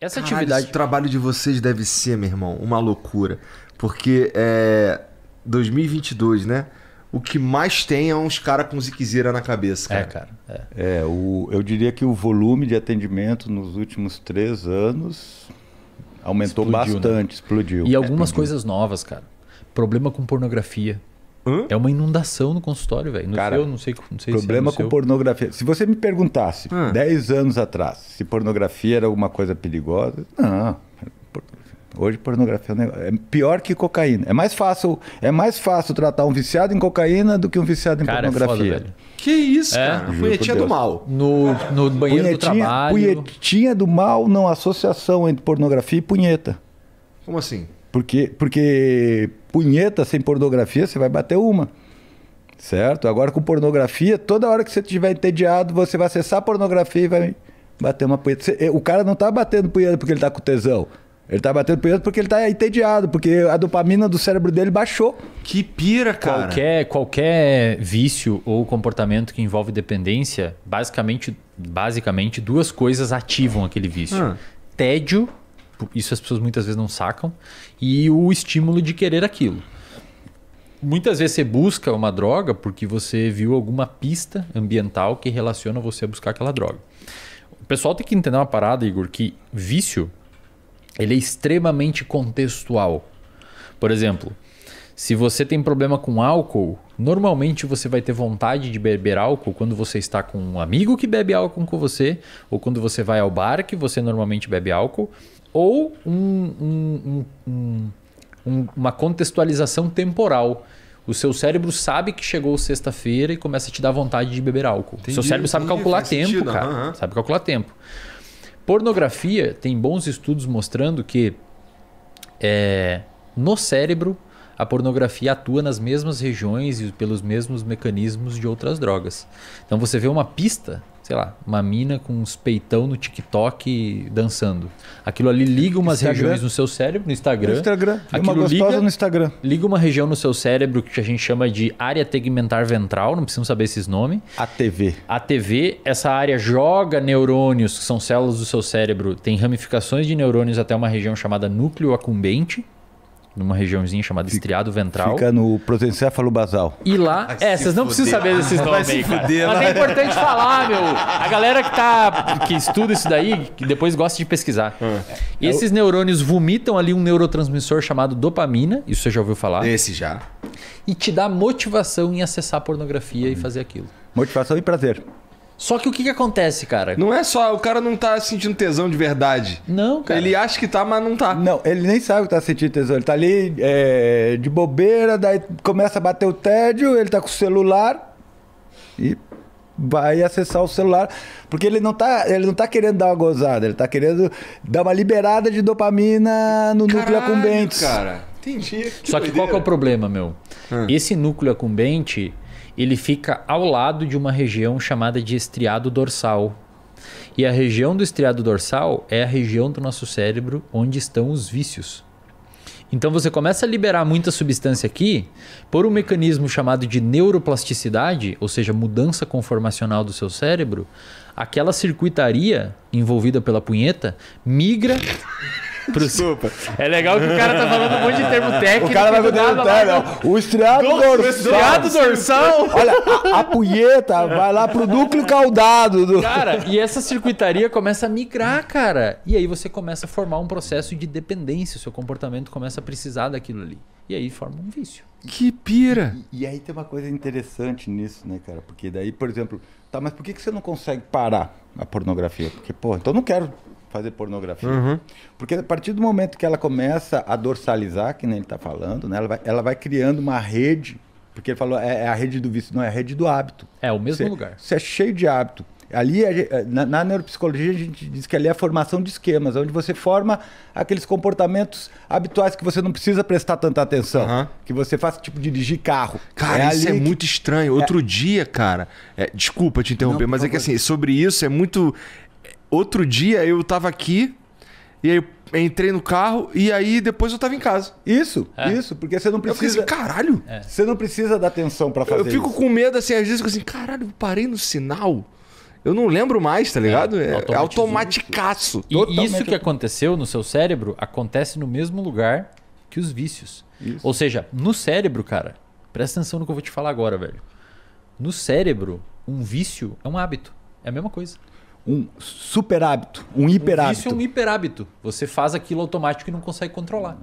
Essa Caralho, atividade. O trabalho de vocês deve ser, meu irmão, uma loucura. Porque é. 2022, né? O que mais tem é uns caras com ziquezeira na cabeça, é, cara. É, cara. É, é o, eu diria que o volume de atendimento nos últimos três anos aumentou explodiu, né? bastante, né? explodiu. E algumas explodiu. coisas novas, cara. Problema com pornografia. É uma inundação no consultório, velho. Não, Cara, seu, não sei, não sei problema se é com seu. pornografia. Se você me perguntasse, Hã? 10 anos atrás, se pornografia era alguma coisa perigosa, não. Hoje pornografia é, é pior que cocaína. É mais fácil, é mais fácil tratar um viciado em cocaína do que um viciado em cara, pornografia. É foda, que isso, é? cara? Punhetinha do mal. No, no banheiro punhetinha, do trabalho. Punhetinha do mal, não associação entre pornografia e punheta. Como assim? Porque, porque punheta sem pornografia, você vai bater uma. Certo? Agora com pornografia, toda hora que você estiver entediado, você vai acessar a pornografia e vai bater uma punheta. Eh, o cara não tá batendo punheta porque ele tá com tesão. Ele tá batendo punheta porque ele tá entediado, porque a dopamina do cérebro dele baixou. Que pira, cara. Qualquer, qualquer vício ou comportamento que envolve dependência, basicamente, basicamente duas coisas ativam aquele vício. Hum. Tédio isso as pessoas muitas vezes não sacam, e o estímulo de querer aquilo. Muitas vezes você busca uma droga porque você viu alguma pista ambiental que relaciona você a buscar aquela droga. O pessoal tem que entender uma parada, Igor, que vício ele é extremamente contextual. Por exemplo, se você tem problema com álcool, normalmente você vai ter vontade de beber álcool quando você está com um amigo que bebe álcool com você, ou quando você vai ao bar que você normalmente bebe álcool, ou um, um, um, uma contextualização temporal. O seu cérebro sabe que chegou sexta-feira e começa a te dar vontade de beber álcool. Entendi, seu cérebro sabe entendi, calcular tempo, sentido, cara. Sabe calcular tempo. Pornografia tem bons estudos mostrando que é, no cérebro a pornografia atua nas mesmas regiões e pelos mesmos mecanismos de outras drogas. Então você vê uma pista, sei lá, uma mina com uns peitão no TikTok dançando. Aquilo ali liga umas Instagram. regiões no seu cérebro, no Instagram. No Instagram. Aquilo uma liga, no Instagram. Liga uma região no seu cérebro que a gente chama de área tegmentar ventral, não precisamos saber esses nomes. ATV. ATV, essa área joga neurônios, que são células do seu cérebro, tem ramificações de neurônios até uma região chamada núcleo acumbente numa regiãozinha chamada estriado ventral. Fica no protencéfalo basal. E lá, Ai, é, vocês não precisam saber desses nomes aí, se Mas é importante falar, meu. A galera que tá que estuda isso daí, que depois gosta de pesquisar. Hum. Esses neurônios vomitam ali um neurotransmissor chamado dopamina, isso você já ouviu falar? Esse já. E te dá motivação em acessar pornografia hum. e uhum. fazer aquilo. Motivação e prazer. Só que o que, que acontece, cara? Não é só, o cara não tá sentindo tesão de verdade. Não, cara. Ele acha que tá, mas não tá. Não, ele nem sabe que tá sentindo tesão. Ele tá ali é, de bobeira, daí começa a bater o tédio, ele tá com o celular e vai acessar o celular. Porque ele não tá, ele não tá querendo dar uma gozada, ele tá querendo dar uma liberada de dopamina no Caralho, núcleo acumbente. Cara, entendi. Que só doideira. que qual que é o problema, meu? Hum. Esse núcleo acumbente ele fica ao lado de uma região chamada de estriado dorsal. E a região do estriado dorsal é a região do nosso cérebro onde estão os vícios. Então você começa a liberar muita substância aqui por um mecanismo chamado de neuroplasticidade, ou seja, mudança conformacional do seu cérebro, aquela circuitaria envolvida pela punheta migra Desculpa. É legal que o cara tá falando um monte de termo técnico. O cara vai com o termo O estriado dorsal. O estriado dorsal. Olha, a, punheta vai lá pro núcleo caudado. Do... Cara, e essa circuitaria começa a migrar, cara. E aí você começa a formar um processo de dependência. O seu comportamento começa a precisar daquilo ali. E aí forma um vício. Que pira! E, e, aí tem uma coisa interessante nisso, né, cara? Porque daí, por exemplo, tá, mas por que, que você não consegue parar a pornografia? Porque, pô, então eu não quero fazer pornografia. Uhum. Porque a partir do momento que ela começa a dorsalizar, que nem ele está falando, né? ela, vai, ela vai criando uma rede, porque ele falou, é, é, a rede do vício, não, é a rede do hábito. É o mesmo lugar. Você é cheio de hábito. Ali, eh, na, na, neuropsicologia, a gente diz que ali é a formação de esquemas, onde você forma aqueles comportamentos habituais que você não precisa prestar tanta atenção. Uhum. Que você faz, tipo, dirigir carro. Cara, é isso é que... muito estranho. É. Outro é... dia, cara, é, desculpa te interromper, não, mas é que assim, sobre isso é muito. Outro dia eu tava aqui e aí eu entrei no carro e aí depois eu tava em casa. Isso, é. isso, porque você não precisa. Eu assim, caralho! É. Você não precisa dar atenção para fazer. Eu fico isso. com medo assim, às vezes eu fico assim, caralho, parei no sinal. Eu não lembro mais, tá é, ligado? É, é automaticaço. E Totalmente isso que aconteceu no seu cérebro acontece no mesmo lugar que os vícios. Isso. Ou seja, no cérebro, cara, presta atenção no que eu vou te falar agora, velho. No cérebro, um vício é um hábito. É a mesma coisa um super hábito, um hiper hábito. Um vício é um hiper hábito. Você faz aquilo automático e não consegue controlar.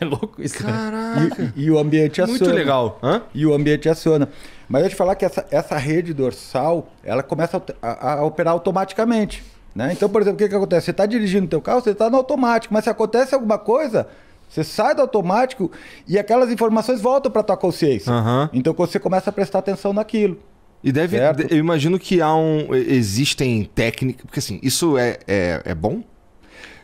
É louco isso, né? Caraca. né? E, e o ambiente aciona. Muito legal. Hã? E o ambiente aciona. Mas eu te falar que essa, essa rede dorsal, ela começa a, a operar automaticamente. Né? Então, por exemplo, o que, que acontece? Você está dirigindo o teu carro, você está no automático. Mas se acontece alguma coisa, você sai do automático e aquelas informações voltam para tua consciência. Uhum. Então você começa a prestar atenção naquilo. E deve. Certo? Eu imagino que há um. Existem técnicas. Porque assim, isso é, é, é bom?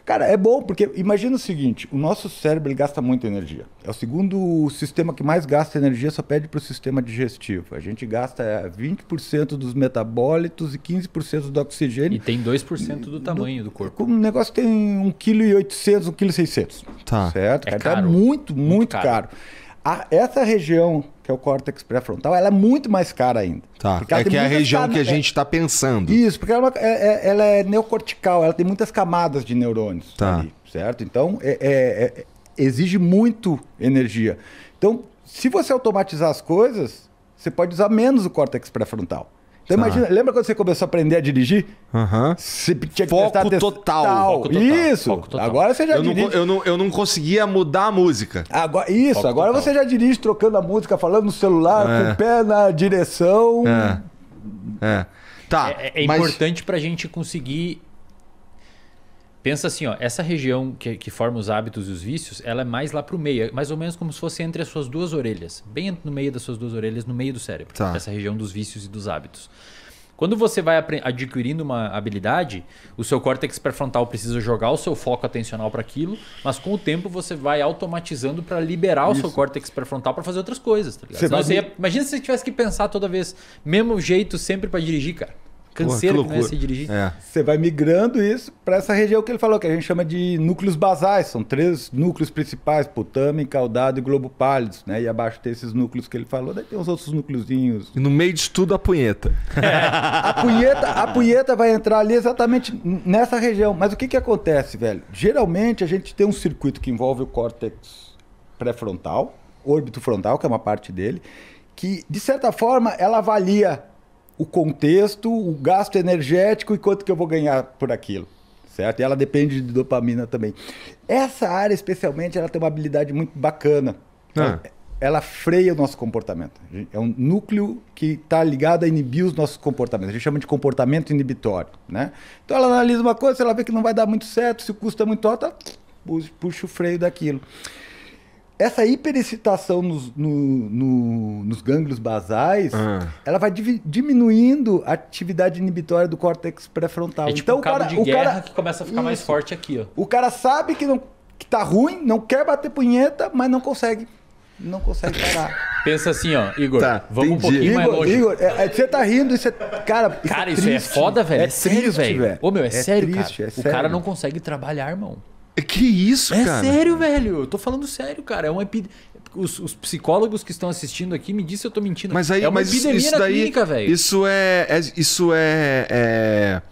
Cara, é bom, porque imagina o seguinte: o nosso cérebro ele gasta muita energia. É o segundo sistema que mais gasta energia, só pede para o sistema digestivo. A gente gasta 20% é, dos metabólitos e 15% do oxigênio. E tem 2% do tamanho do, do corpo. O negócio tem 1,8 kg, 1,6 kg. Tá. Certo? É cara, então é caro. muito, muito, muito caro. caro. A, essa região, que é o córtex pré-frontal, ela é muito mais cara ainda. Tá. É que é a região que a gente está pensando. Isso, porque ela é, é, é, ela é, neocortical, ela tem muitas camadas de neurônios. Tá. Ali, certo? Então, é, é, exige muito energia. Então, se você automatizar as coisas, você pode usar menos o córtex pré-frontal. Então, imagina, lembra quando você começou a aprender a dirigir? Uhum. Você tinha que foco, total. total. foco total. Isso. Foco total. Agora você já eu dirige. Não, eu, não, eu não conseguia mudar a música. Agora, isso, foco agora total. você já dirige trocando a música, falando no celular, é. com o pé na direção. É. é. Tá. É, é mas... importante pra gente conseguir Pensa assim, ó, essa região que, que, forma os hábitos e os vícios, ela é mais lá pro meio, é mais ou menos como se fosse entre as suas duas orelhas, bem no meio das suas duas orelhas, no meio do cérebro, tá. essa região dos vícios e dos hábitos. Quando você vai adquirindo uma habilidade, o seu córtex pré-frontal precisa jogar o seu foco atencional para aquilo, mas com o tempo você vai automatizando para liberar Isso. o seu córtex pré-frontal para fazer outras coisas, tá você Senão, vai... você ia... Imagina se você tivesse que pensar toda vez, mesmo jeito sempre para dirigir, cara canseira Porra, que, é dirigir. É. Você vai migrando isso para essa região que ele falou, que a gente chama de núcleos basais. São três núcleos principais, Putame, Caudado e Globo Pálidos. Né? E abaixo tem esses núcleos que ele falou, daí tem os outros núcleozinhos. E no meio de tudo a punheta. É. a punheta. A punheta vai entrar ali exatamente nessa região. Mas o que, que acontece, velho? Geralmente a gente tem um circuito que envolve o córtex pré-frontal, órbito frontal, que é uma parte dele, que, de certa forma, ela avalia o contexto, o gasto energético e quanto que eu vou ganhar por aquilo, certo? E ela depende de dopamina também. Essa área, especialmente, ela tem uma habilidade muito bacana. Ah. Ela freia o nosso comportamento. É um núcleo que está ligado a inibir os nossos comportamentos. A gente chama de comportamento inibitório, né? Então ela analisa uma coisa, ela vê que não vai dar muito certo, se o custo é muito alto, ela puxa o freio daquilo essa hiperexcitação nos, no, no, nos gânglios basais, ah. ela vai diminuindo a atividade inibitória do córtex pré-frontal. É tipo então, um cabo o cara, de cara... que começa a ficar Isso. mais forte aqui. Ó. O cara sabe que, não, que tá ruim, não quer bater punheta, mas não consegue. Não consegue parar. Pensa assim, ó, Igor. Tá, vamos entendi. um pouquinho Igor, mais longe. Igor, é, é, você tá rindo, isso é, cara. Isso é cara, é isso é foda, velho. É, é sério, velho. Ô, meu, é, é sério, triste, cara. o cara não consegue trabalhar, irmão. Que isso, é cara? É sério, velho. Eu tô falando sério, cara. É uma epidemia. Os, os, psicólogos que estão assistindo aqui me dizem se eu tô mentindo. Mas aí, é uma mas epidemia isso, isso daí, clínica, velho. Isso é, é isso é, é,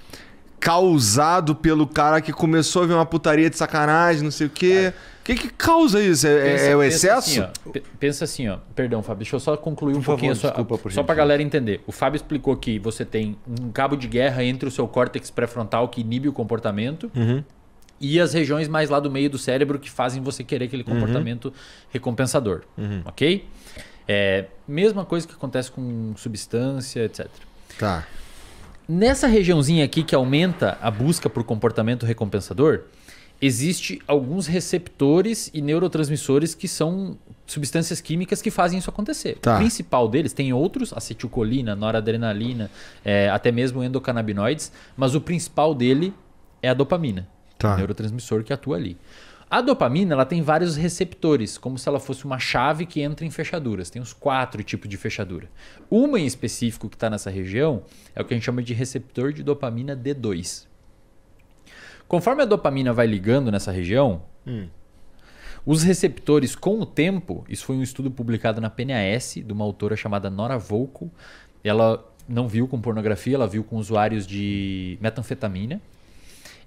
causado pelo cara que começou a ver uma putaria de sacanagem, não sei o quê. O que, que causa isso? É, é pensa, é o excesso? Pensa assim, ó, pensa assim, ó. Perdão, Fábio, deixa eu só concluir por um favor, pouquinho. Desculpa, só, só pra galera entender. O Fábio explicou que você tem um cabo de guerra entre o seu córtex pré-frontal que inibe o comportamento. Uhum e as regiões mais lá do meio do cérebro que fazem você querer aquele uhum. comportamento uhum. recompensador, uhum. ok? É, mesma coisa que acontece com substância, etc. Tá. Nessa regiãozinha aqui que aumenta a busca por comportamento recompensador, existe alguns receptores e neurotransmissores que são substâncias químicas que fazem isso acontecer. Tá. O principal deles tem outros, acetilcolina, noradrenalina, é, até mesmo endocannabinoides, mas o principal dele é a dopamina tá. neurotransmissor que atua ali. A dopamina ela tem vários receptores, como se ela fosse uma chave que entra em fechaduras. Tem uns quatro tipos de fechadura. Uma em específico que está nessa região é o que a gente chama de receptor de dopamina D2. Conforme a dopamina vai ligando nessa região, hum. os receptores com o tempo, isso foi um estudo publicado na PNAS de uma autora chamada Nora Volkow. Ela não viu com pornografia, ela viu com usuários de metanfetamina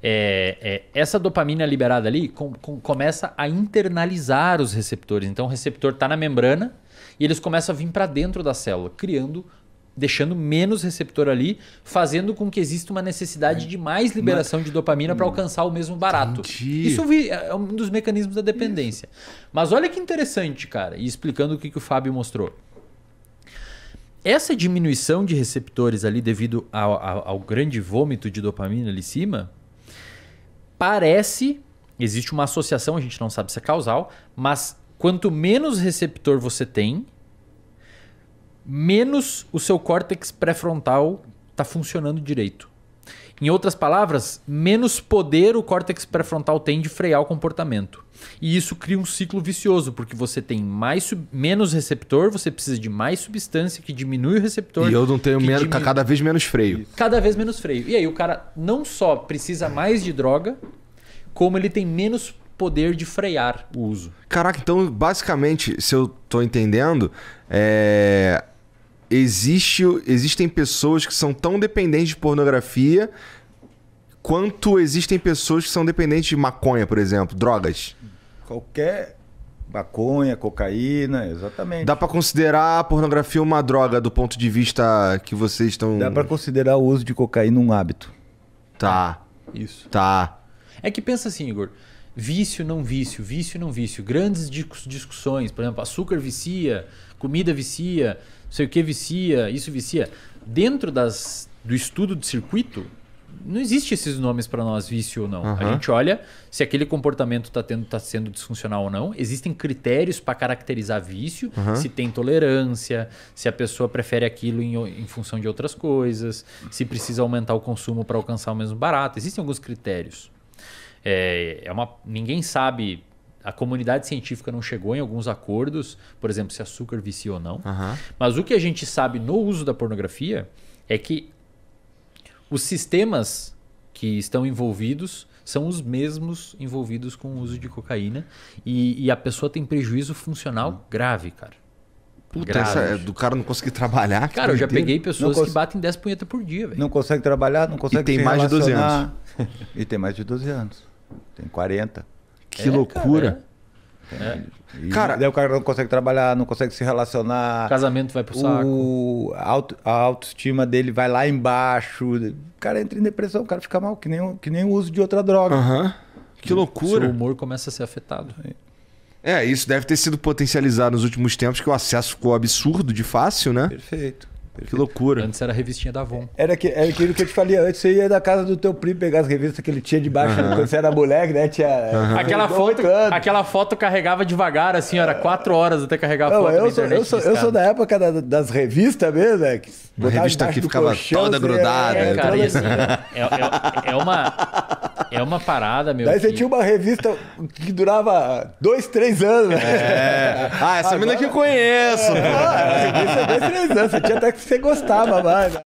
é, é, essa dopamina liberada ali com, com, começa a internalizar os receptores. Então o receptor está na membrana e eles começam a vir para dentro da célula, criando, deixando menos receptor ali, fazendo com que exista uma necessidade de mais liberação de dopamina para hum, alcançar o mesmo barato. Entendi. Isso é, é um dos mecanismos da dependência. Isso. Mas olha que interessante, cara, e explicando o que, que o Fábio mostrou. Essa diminuição de receptores ali devido ao, ao, ao grande vômito de dopamina ali em cima parece, existe uma associação, a gente não sabe se é causal, mas quanto menos receptor você tem, menos o seu córtex pré-frontal está funcionando direito. Em outras palavras, menos poder o córtex pré-frontal tem de frear o comportamento. E isso cria um ciclo vicioso, porque você tem mais menos receptor, você precisa de mais substância que diminui o receptor. E eu não tenho menos, diminui... cada vez menos freio. Cada vez menos freio. E aí o cara não só precisa mais de droga, como ele tem menos poder de frear o uso. Caraca, então basicamente, se eu tô entendendo, é existe, existem pessoas que são tão dependentes de pornografia quanto existem pessoas que são dependentes de maconha, por exemplo, drogas. Qualquer maconha, cocaína, exatamente. Dá para considerar a pornografia uma droga do ponto de vista que vocês estão Dá para considerar o uso de cocaína um hábito. Tá. Isso. Tá. É que pensa assim, Igor vício, não vício, vício, não vício. Grandes discussões, por exemplo, açúcar vicia, comida vicia, sei o que vicia, isso vicia. Dentro das, do estudo de circuito, não existe esses nomes para nós, vício ou não. Uhum. A gente olha se aquele comportamento está tá sendo disfuncional ou não. Existem critérios para caracterizar vício, uhum. se tem tolerância, se a pessoa prefere aquilo em, em função de outras coisas, se precisa aumentar o consumo para alcançar o mesmo barato. Existem alguns critérios. É, é uma, ninguém sabe a comunidade científica não chegou em alguns acordos, por exemplo, se açúcar vicia ou não. Uhum. Mas o que a gente sabe no uso da pornografia é que os sistemas que estão envolvidos são os mesmos envolvidos com o uso de cocaína e, e a pessoa tem prejuízo funcional uhum. grave, cara. Puta, essa, é do cara não conseguir trabalhar. Cara, eu já inteiro. peguei pessoas cons... que batem 10 punhetas por dia, velho. Não consegue trabalhar, não consegue e tem mais relacionar. de 12 anos. e tem mais de 12 anos. Tem 40. Que é, loucura. Cara, é. é. cara, daí o cara não consegue trabalhar, não consegue se relacionar. O casamento vai pro saco. O, auto, a autoestima dele vai lá embaixo. O cara entra em depressão, o cara fica mal, que nem, que nem o uso de outra droga. Que loucura. O humor começa a ser afetado. É, isso deve ter sido potencializado nos últimos tempos, que o acesso ficou absurdo de fácil, né? Perfeito. Perfeito. Que loucura. Antes era a revistinha da Avon. Era, que, era aquilo que eu te falei antes. Você ia da casa do teu primo pegar as revistas que ele tinha debaixo uhum. quando você era moleque, né? Tinha, uhum. aquela, foto, aquela foto carregava devagar, assim, era quatro horas até carregar a foto eu na sou, internet. Eu sou, eu sou da época da, das revistas mesmo, né? Uma revista que ficava colchão, toda assim, é, grudada. É, né? é cara, assim, né? é, é, é, uma, é uma parada, meu. Daí você tinha uma revista que durava dois, três anos, É. Ah, essa Agora... mina que eu conheço. É. Ah, revista é dois, três anos. Você tinha até que você gostava mais.